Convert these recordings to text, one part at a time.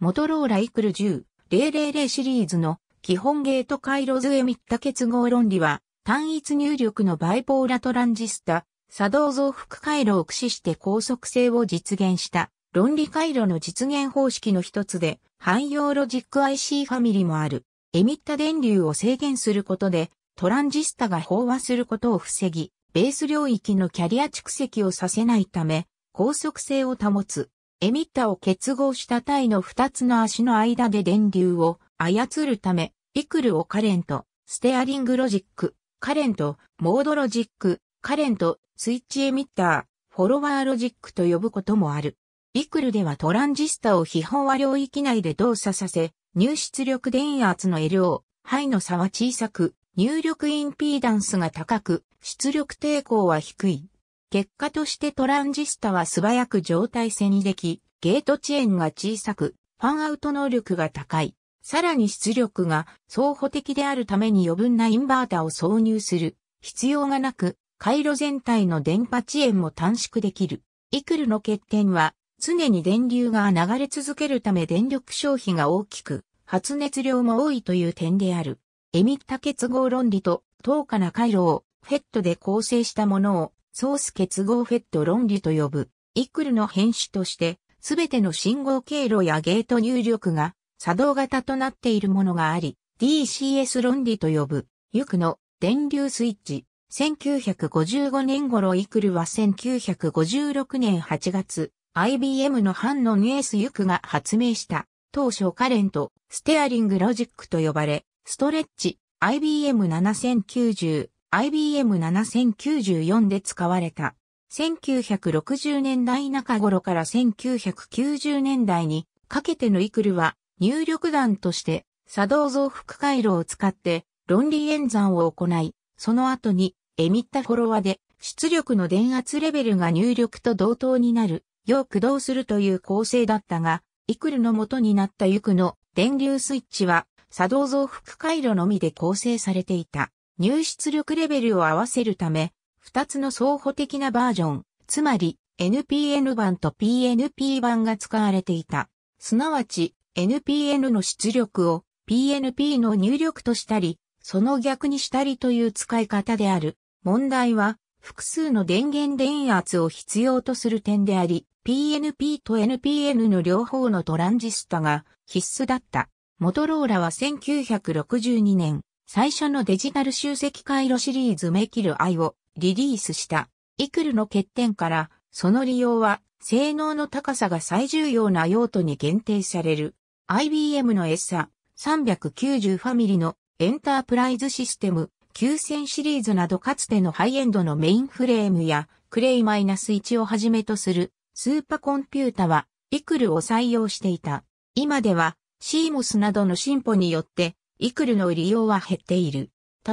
モトローライクル10、000シリーズの基本ゲート回路図へッタ結合論理は、単一入力のバイポーラトランジスタ、作動増幅回路を駆使して高速性を実現した論理回路の実現方式の一つで、汎用ロジック IC ファミリーもある。エミッタ電流を制限することで、トランジスタが飽和することを防ぎ、ベース領域のキャリア蓄積をさせないため、高速性を保つ。エミッタを結合した体の2つの足の間で電流を操るため、イクルをカレント、ステアリングロジック、カレント、モードロジック、カレント、スイッチエミッター、フォロワーロジックと呼ぶこともある。イクルではトランジスタを非飽和領域内で動作させ、入出力電圧の LO、肺の差は小さく、入力インピーダンスが高く、出力抵抗は低い。結果としてトランジスタは素早く状態性にでき、ゲート遅延が小さく、ファンアウト能力が高い。さらに出力が相補的であるために余分なインバータを挿入する必要がなく、回路全体の電波遅延も短縮できる。イクルの欠点は、常に電流が流れ続けるため電力消費が大きく、発熱量も多いという点である。エミッタ結合論理と、等価な回路をフェットで構成したものをソース結合フェット論理と呼ぶ、イクルの変種として、すべての信号経路やゲート入力が作動型となっているものがあり、DCS 論理と呼ぶ、ユクの電流スイッチ。1955年頃イクルは1956年8月、IBM のハンノンエースユクが発明した、当初カレント、ステアリングロジックと呼ばれ、ストレッチ、IBM7090 IBM7094 で使われた。1960年代中頃から1990年代にかけてのイクルは入力弾として作動増幅回路を使って論理演算を行い、その後にエミッタフォロワで出力の電圧レベルが入力と同等になる、よう駆動するという構成だったが、イクルの元になったユクの電流スイッチは作動増幅回路のみで構成されていた。入出力レベルを合わせるため、2つの相補的なバージョン、つまり NPN 版と PNP 版が使われていた。すなわち、NPN の出力を PNP の入力としたり、その逆にしたりという使い方である。問題は、複数の電源電圧を必要とする点であり、PNP と NPN の両方のトランジスタが必須だった。モトローラは1962年、最初のデジタル集積回路シリーズメキル i をリリースした。イクルの欠点から、その利用は性能の高さが最重要な用途に限定される。IBM の ESA 390ファミリのエンタープライズシステム9000シリーズなどかつてのハイエンドのメインフレームやクレイマイナス -1 をはじめとするスーパーコンピュータはイクルを採用していた。今では CMOS などの進歩によってイクルの利用は減っている。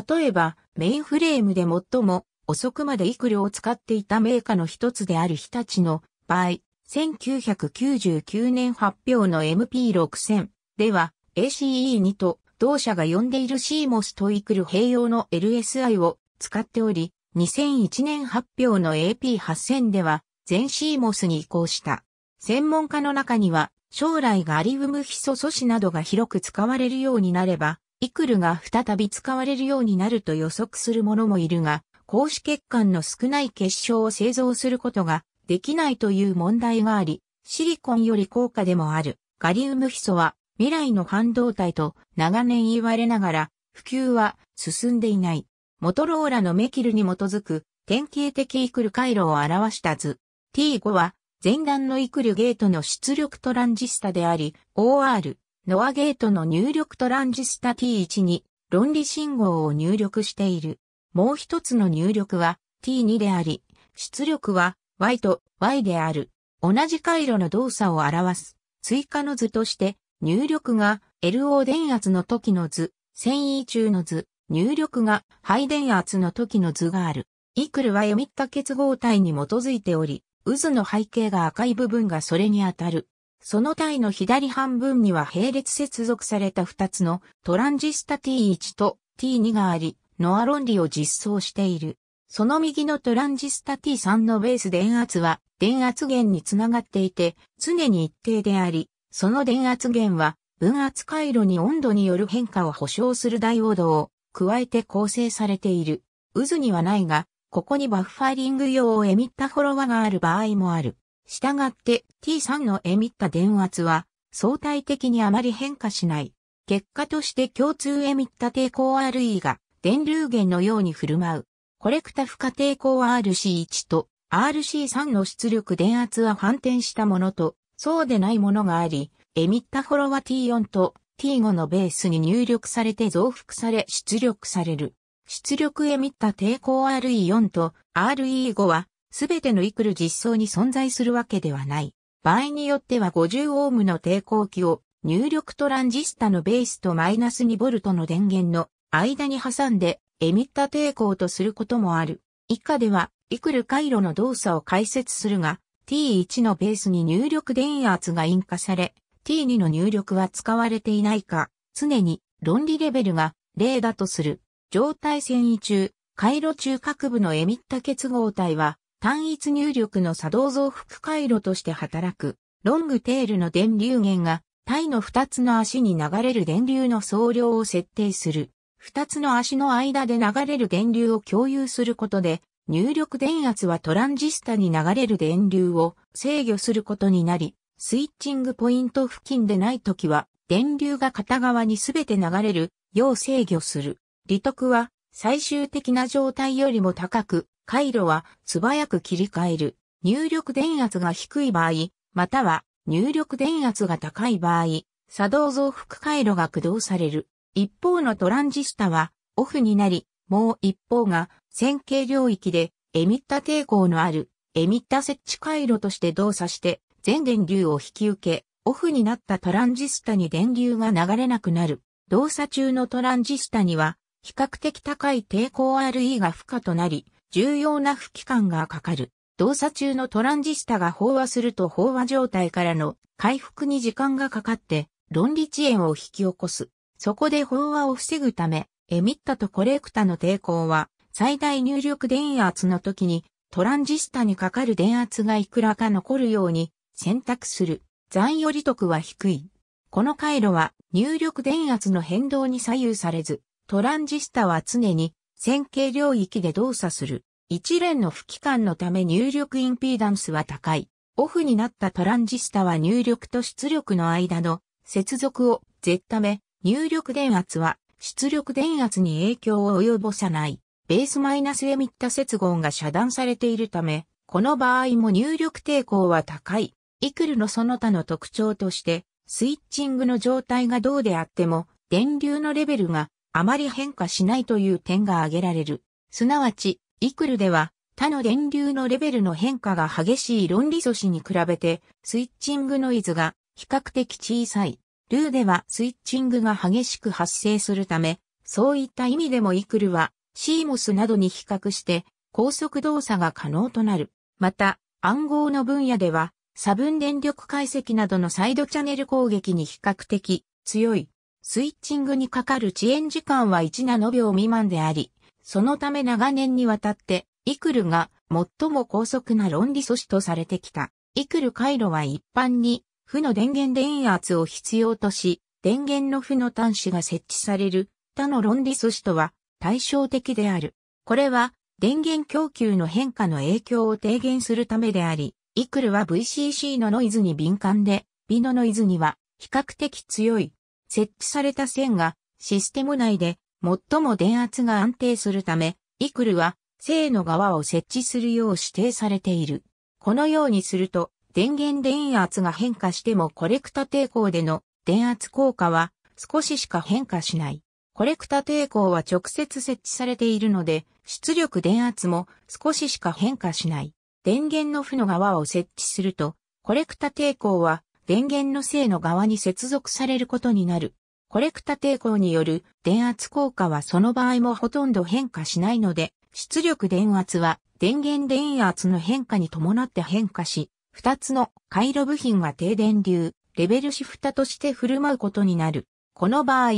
例えば、メインフレームで最も遅くまでイクルを使っていたメーカーの一つである日立の場合、1999年発表の MP6000 では ACE2 と同社が呼んでいる CMOS とイクル併用の LSI を使っており、2001年発表の AP8000 では全 CMOS に移行した。専門家の中には将来ガリウムヒ素素子などが広く使われるようになれば、イクルが再び使われるようになると予測する者もいるが、格子血管の少ない結晶を製造することができないという問題があり、シリコンより高価でもあるガリウムヒ素は未来の半導体と長年言われながら普及は進んでいない。モトローラのメキルに基づく典型的イクル回路を表した図 T5 は前段のイクルゲートの出力トランジスタであり、OR、ノアゲートの入力トランジスタ T1 に論理信号を入力している。もう一つの入力は T2 であり、出力は Y と Y である。同じ回路の動作を表す。追加の図として入力が LO 電圧の時の図、繊維中の図、入力が肺電圧の時の図がある。イクルは読みった結合体に基づいており、渦の背景が赤い部分がそれに当たる。その体の左半分には並列接続された2つのトランジスタ T1 と T2 があり、ノア論理を実装している。その右のトランジスタ T3 のベース電圧は電圧源につながっていて常に一定であり、その電圧源は分圧回路に温度による変化を保証するダイオードを加えて構成されている。渦にはないがここにバッファリング用エミッタフォロワーがある場合もある。したがって T3 のエミッタ電圧は相対的にあまり変化しない。結果として共通エミッタ抵抗 RE が電流源のように振る舞う。コレクタ負荷抵抗 RC1 と RC3 の出力電圧は反転したものと、そうでないものがあり、エミッタフォロワー T4 と T5 のベースに入力されて増幅され出力される。出力エミッタ抵抗 RE4 と RE5 は、すべてのイクル実装に存在するわけではない。場合によっては50オームの抵抗器を入力トランジスタのベースとマイナス2ボルトの電源の間に挟んでエミッタ抵抗とすることもある。以下では、イクル回路の動作を解説するが、T1 のベースに入力電圧が引火され、T2 の入力は使われていないか、常に論理レベルが0だとする。状態遷移中、回路中核部のエミッタ結合体は、単一入力の作動増幅回路として働く、ロングテールの電流源が、体の2つの足に流れる電流の総量を設定する。2つの足の間で流れる電流を共有することで、入力電圧はトランジスタに流れる電流を制御することになり、スイッチングポイント付近でないときは、電流が片側にすべて流れるよう制御する。利得は最終的な状態よりも高く、回路は素早く切り替える。入力電圧が低い場合、または入力電圧が高い場合、作動増幅回路が駆動される。一方のトランジスタはオフになり、もう一方が線形領域でエミッタ抵抗のあるエミッタ設置回路として動作して全電流を引き受け、オフになったトランジスタに電流が流れなくなる。動作中のトランジスタには比較的高い抵抗 RE が負荷となり、重要な負気管がかかる。動作中のトランジスタが飽和すると飽和状態からの回復に時間がかかって、論理遅延を引き起こす。そこで飽和を防ぐため、エミッタとコレクタの抵抗は、最大入力電圧の時に、トランジスタにかかる電圧がいくらか残るように選択する。残余利得は低い。この回路は入力電圧の変動に左右されず、トランジスタは常に線形領域で動作する。一連の不機関のため入力インピーダンスは高い。オフになったトランジスタは入力と出力の間の接続を絶ため、入力電圧は出力電圧に影響を及ぼさない。ベースマイナスエミッタ接合が遮断されているため、この場合も入力抵抗は高い。イクルのその他の特徴として、スイッチングの状態がどうであっても、電流のレベルがあまり変化しないという点が挙げられる。すなわち、イクルでは、他の電流のレベルの変化が激しい論理素子に比べて、スイッチングノイズが比較的小さい。ルーではスイッチングが激しく発生するため、そういった意味でもイクルは、シーモスなどに比較して、高速動作が可能となる。また、暗号の分野では、差分電力解析などのサイドチャネル攻撃に比較的強い。スイッチングにかかる遅延時間は1ナノ秒未満であり、そのため長年にわたって、イクルが最も高速な論理素子とされてきた。イクル回路は一般に、負の電源電圧を必要とし、電源の負の端子が設置される他の論理素子とは対照的である。これは電源供給の変化の影響を低減するためであり、イクルは VCC のノイズに敏感で、ビのノイズには比較的強い設置された線がシステム内で最も電圧が安定するため、イクルは正の側を設置するよう指定されている。このようにすると、電源電圧が変化してもコレクタ抵抗での電圧効果は少ししか変化しない。コレクタ抵抗は直接設置されているので、出力電圧も少ししか変化しない。電源の負の側を設置すると、コレクタ抵抗は電源の正の側に接続されることになる。コレクタ抵抗による電圧効果はその場合もほとんど変化しないので、出力電圧は電源電圧の変化に伴って変化し、二つの回路部品が低電流、レベルシフタとして振る舞うことになる。この場合、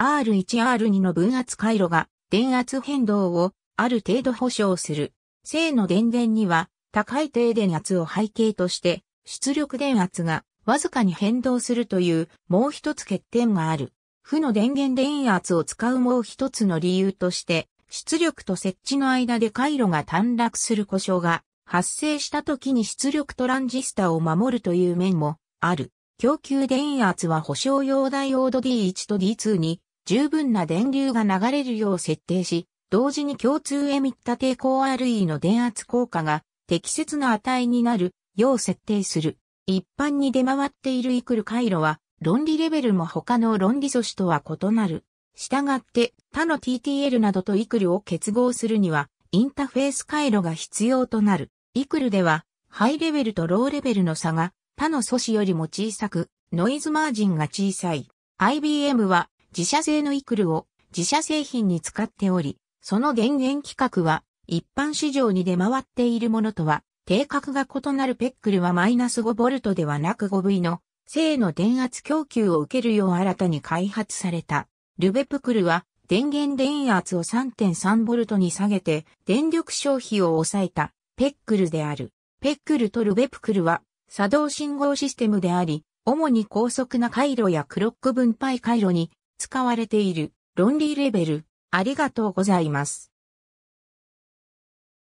R1R2 の分圧回路が電圧変動をある程度保証する。正の電源には高い低電圧を背景として出力電圧がわずかに変動するというもう一つ欠点がある。負の電源電圧を使うもう一つの理由として、出力と設置の間で回路が短絡する故障が発生した時に出力トランジスタを守るという面もある。供給電圧は保証用ダイオード D1 と D2 に十分な電流が流れるよう設定し、同時に共通エミッタ抵抗 RE の電圧効果が適切な値になるよう設定する。一般に出回っているイクル回路は、論理レベルも他の論理素子とは異なる。したがって他の TTL などとイクルを結合するには、インタフェース回路が必要となる。イクルでは、ハイレベルとローレベルの差が他の素子よりも小さく、ノイズマージンが小さい。IBM は自社製のイクルを自社製品に使っており、その電源規格は一般市場に出回っているものとは定格が異なるペックルはマイナス -5V ではなく 5V の正の電圧供給を受けるよう新たに開発された。ルベプクルは電源電圧を 3.3V に下げて電力消費を抑えたペックルである。ペックルとルベプクルは作動信号システムであり、主に高速な回路やクロック分配回路に使われている論理レベル。ありがとうございます。